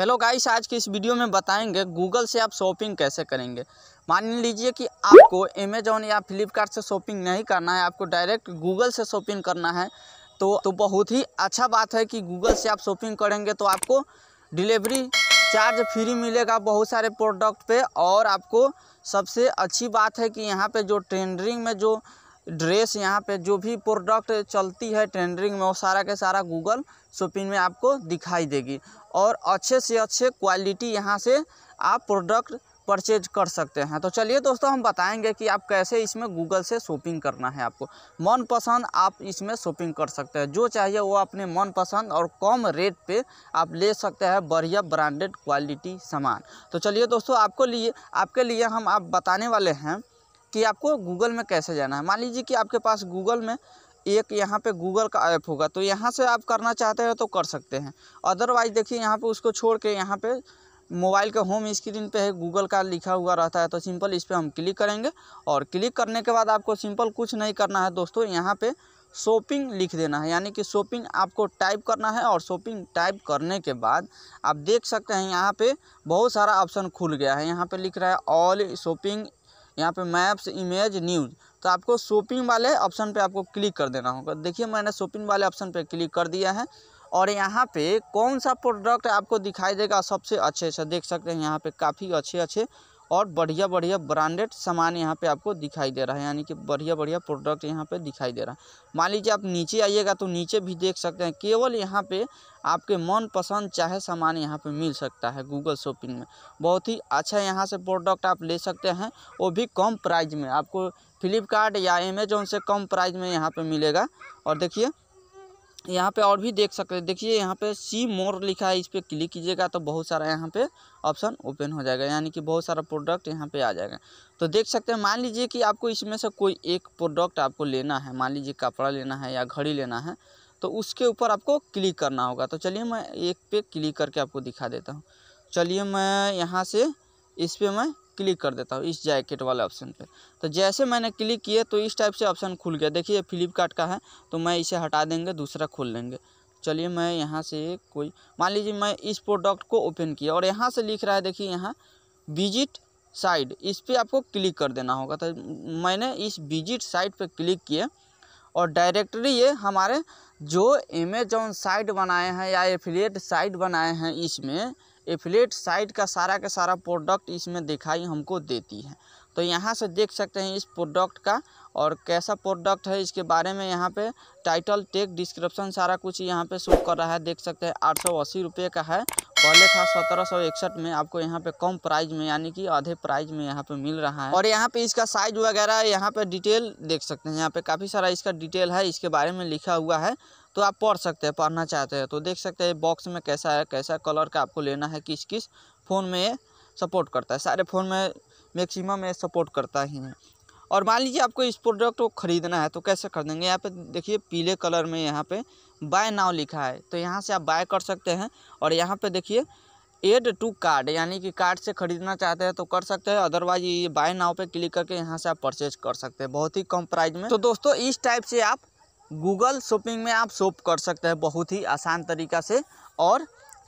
hello guys आज की इस वीडियो में बताएंगे गूगल से आप शॉपिंग कैसे करेंगे मान लीजिए कि आपको अमेजोन या फ्लिपकार्ट से शॉपिंग नहीं करना है आपको डायरेक्ट गूगल से शॉपिंग करना है तो तो बहुत ही अच्छा बात है कि गूगल से आप शॉपिंग करेंगे तो आपको डिलीवरी चार्ज फ्री मिलेगा बहुत सारे प्रोडक्ट पर और आपको सबसे अच्छी बात है कि यहाँ पर जो ट्रेंडरिंग में जो ड्रेस यहाँ पे जो भी प्रोडक्ट चलती है ट्रेंडिंग में वो सारा के सारा गूगल शॉपिंग में आपको दिखाई देगी और अच्छे से अच्छे क्वालिटी यहाँ से आप प्रोडक्ट परचेज कर सकते हैं तो चलिए दोस्तों हम बताएंगे कि आप कैसे इसमें गूगल से शॉपिंग करना है आपको मनपसंद आप इसमें शॉपिंग कर सकते हैं जो चाहिए वो अपने मनपसंद और कम रेट पे आप ले सकते हैं बढ़िया ब्रांडेड क्वालिटी सामान तो चलिए दोस्तों आपको लिए आपके लिए हम आप बताने वाले हैं कि आपको गूगल में कैसे जाना है मान लीजिए कि आपके पास गूगल में एक यहाँ पे गूगल का ऐप होगा तो यहाँ से आप करना चाहते हो तो कर सकते हैं अदरवाइज देखिए यहाँ पे उसको छोड़ के यहाँ पे मोबाइल के होम स्क्रीन पे है गूगल का लिखा हुआ रहता है तो सिंपल इस पर हम क्लिक करेंगे और क्लिक करने के बाद आपको सिंपल कुछ नहीं करना है दोस्तों यहाँ पर शॉपिंग लिख देना है यानी कि शॉपिंग आपको टाइप करना है और शॉपिंग टाइप करने के बाद आप देख सकते हैं यहाँ पे बहुत सारा ऑप्शन खुल गया है यहाँ पे लिख रहा है ऑल शॉपिंग यहाँ पे मैप्स इमेज न्यूज़ तो आपको शॉपिंग वाले ऑप्शन पे आपको क्लिक कर देना होगा देखिए मैंने शॉपिंग वाले ऑप्शन पे क्लिक कर दिया है और यहाँ पे कौन सा प्रोडक्ट आपको दिखाई देगा सबसे अच्छे से देख सकते हैं यहाँ पे काफ़ी अच्छे अच्छे और बढ़िया बढ़िया ब्रांडेड सामान यहाँ पे आपको दिखाई दे रहा है यानी कि बढ़िया बढ़िया प्रोडक्ट यहाँ पे दिखाई दे रहा है मान लीजिए आप नीचे आइएगा तो नीचे भी देख सकते हैं केवल यहाँ पे आपके मनपसंद चाहे सामान यहाँ पे मिल सकता है गूगल शॉपिंग में बहुत ही अच्छा यहाँ से प्रोडक्ट आप ले सकते हैं वो भी कम प्राइज में आपको फ्लिपकार्ट या अमेजोन से कम प्राइज में यहाँ पर मिलेगा और देखिए यहाँ पे और भी देख सकते हैं देखिए यहाँ पे सी मोर लिखा है इस पर क्लिक कीजिएगा तो बहुत सारा यहाँ पे ऑप्शन ओपन हो जाएगा यानी कि बहुत सारा प्रोडक्ट यहाँ पे आ जाएगा तो देख सकते हैं मान लीजिए कि आपको इसमें से कोई एक प्रोडक्ट आपको लेना है मान लीजिए कपड़ा लेना है या घड़ी लेना है तो उसके ऊपर आपको क्लिक करना होगा तो चलिए मैं एक पे क्लिक करके आपको दिखा देता हूँ चलिए मैं यहाँ से इस पर मैं क्लिक कर देता हूँ इस जैकेट वाले ऑप्शन पे तो जैसे मैंने क्लिक किया तो इस टाइप से ऑप्शन खुल गया देखिए फ्लिपकार्ट का है तो मैं इसे हटा देंगे दूसरा खोल लेंगे चलिए मैं यहाँ से कोई मान लीजिए मैं इस प्रोडक्ट को ओपन किया और यहाँ से लिख रहा है देखिए यहाँ विजिट साइड इस पर आपको क्लिक कर देना होगा तो मैंने इस विजिट साइट पर क्लिक किया और डायरेक्टरी ये हमारे जो अमेजोन साइट बनाए हैं या एफिलिएट साइट बनाए हैं इसमें एफिलेट साइट का सारा का सारा प्रोडक्ट इसमें दिखाई हमको देती है तो यहाँ से देख सकते हैं इस प्रोडक्ट का और कैसा प्रोडक्ट है इसके बारे में यहाँ पे टाइटल टेक डिस्क्रिप्शन सारा कुछ यहाँ पे शो कर रहा है देख सकते हैं आठ सौ अस्सी रुपये का है पहले था सत्रह सौ इकसठ में आपको यहाँ पे कम प्राइस में यानी कि आधे प्राइस में यहाँ पे मिल रहा है और यहाँ पे इसका साइज वगैरह यहाँ पे डिटेल देख सकते हैं यहाँ पे काफ़ी सारा इसका डिटेल है इसके बारे में लिखा हुआ है तो आप पढ़ सकते हैं पढ़ना चाहते हैं तो देख सकते हैं बॉक्स में कैसा है कैसा कलर का आपको लेना है किस किस फ़ोन में ये सपोर्ट करता है सारे फ़ोन में मैक्सिमम ये सपोर्ट करता ही है और मान लीजिए आपको इस प्रोडक्ट को ख़रीदना है तो कैसे खरीदेंगे यहाँ पे देखिए पीले कलर में यहाँ पे बाय नाव लिखा है तो यहाँ से आप बाय कर सकते हैं और यहाँ पे देखिए एड टू कार्ड यानी कि कार्ड से ख़रीदना चाहते हैं तो कर सकते हैं अदरवाइज ये बाय नाव पे क्लिक करके यहाँ से आप परचेज कर सकते हैं बहुत ही कम प्राइस में तो दोस्तों इस टाइप से आप गूगल शॉपिंग में आप शॉप कर सकते हैं बहुत ही आसान तरीका से और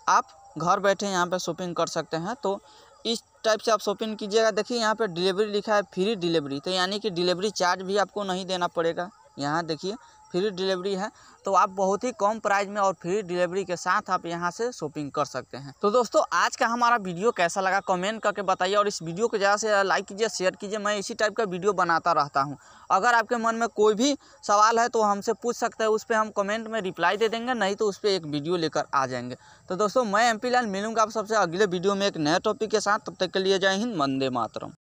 आप घर बैठे यहाँ पे शॉपिंग कर सकते हैं तो इस टाइप से आप शॉपिंग कीजिएगा देखिए यहाँ पे डिलीवरी लिखा है फ्री डिलीवरी तो यानी कि डिलीवरी चार्ज भी आपको नहीं देना पड़ेगा यहाँ देखिए फ्री डिलीवरी है तो आप बहुत ही कम प्राइस में और फ्री डिलीवरी के साथ आप यहाँ से शॉपिंग कर सकते हैं तो दोस्तों आज का हमारा वीडियो कैसा लगा कमेंट करके बताइए और इस वीडियो को ज़्यादा से लाइक कीजिए शेयर कीजिए मैं इसी टाइप का वीडियो बनाता रहता हूँ अगर आपके मन में कोई भी सवाल है तो हमसे पूछ सकते हैं उस पर हम कमेंट में रिप्लाई दे देंगे नहीं तो उस पर एक वीडियो लेकर आ जाएंगे तो दोस्तों मैं एम लाल मिलूंगा आप सबसे अगले वीडियो में एक नए टॉपिक के साथ तब तक के लिए जय हिंद मंदे मातरम